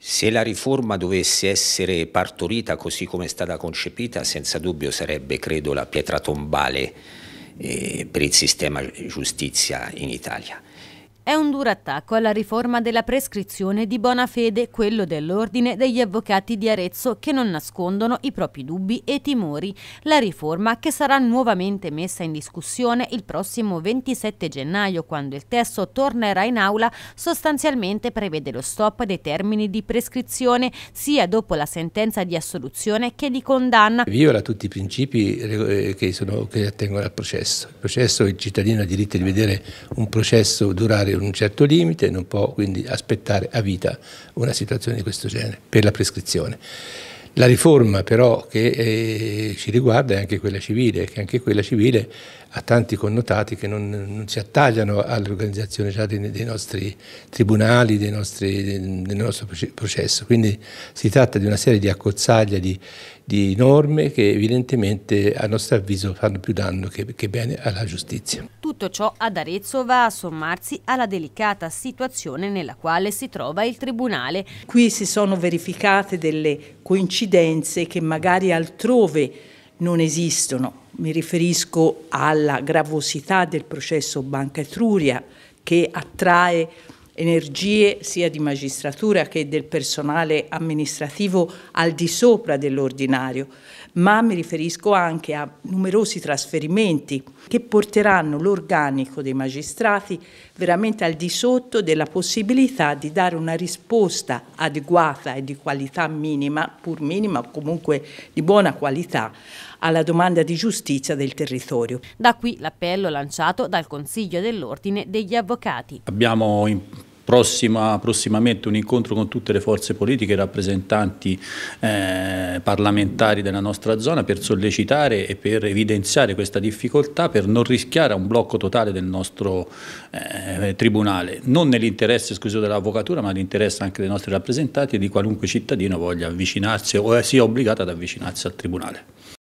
Se la riforma dovesse essere partorita così come è stata concepita, senza dubbio sarebbe, credo, la pietra tombale eh, per il sistema giustizia in Italia. È un duro attacco alla riforma della prescrizione di buona fede, quello dell'Ordine degli Avvocati di Arezzo, che non nascondono i propri dubbi e timori. La riforma che sarà nuovamente messa in discussione il prossimo 27 gennaio, quando il testo tornerà in aula, sostanzialmente prevede lo stop dei termini di prescrizione sia dopo la sentenza di assoluzione che di condanna. Viola tutti i principi eh, che, sono, che attengono al processo. Il processo, il cittadino ha diritto di vedere un processo durare un certo limite, non può quindi aspettare a vita una situazione di questo genere per la prescrizione. La riforma però che eh, ci riguarda è anche quella civile, che anche quella civile ha tanti connotati che non, non si attagliano all'organizzazione già dei, dei, nostri tribunali, dei nostri, del nostro processo. Quindi si tratta di una serie di accozzaglia di, di norme che evidentemente a nostro avviso fanno più danno che, che bene alla giustizia. Tutto ciò ad Arezzo va a sommarsi alla delicata situazione nella quale si trova il Tribunale. Qui si sono verificate delle coincidenze che magari altrove non esistono. Mi riferisco alla gravosità del processo Banca Etruria che attrae energie sia di magistratura che del personale amministrativo al di sopra dell'ordinario, ma mi riferisco anche a numerosi trasferimenti che porteranno l'organico dei magistrati veramente al di sotto della possibilità di dare una risposta adeguata e di qualità minima, pur minima o comunque di buona qualità, alla domanda di giustizia del territorio. Da qui l'appello lanciato dal Consiglio dell'Ordine degli Avvocati. Abbiamo prossima, prossimamente un incontro con tutte le forze politiche e rappresentanti eh, parlamentari della nostra zona per sollecitare e per evidenziare questa difficoltà, per non rischiare un blocco totale del nostro eh, tribunale, non nell'interesse esclusivo dell'avvocatura ma nell'interesse anche dei nostri rappresentanti e di qualunque cittadino voglia avvicinarsi o sia obbligato ad avvicinarsi al tribunale.